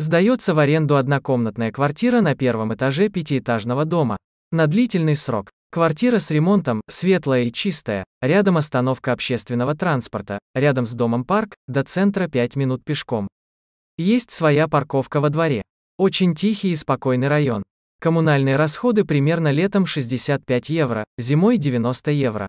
Сдается в аренду однокомнатная квартира на первом этаже пятиэтажного дома. На длительный срок. Квартира с ремонтом, светлая и чистая, рядом остановка общественного транспорта, рядом с домом парк, до центра 5 минут пешком. Есть своя парковка во дворе. Очень тихий и спокойный район. Коммунальные расходы примерно летом 65 евро, зимой 90 евро.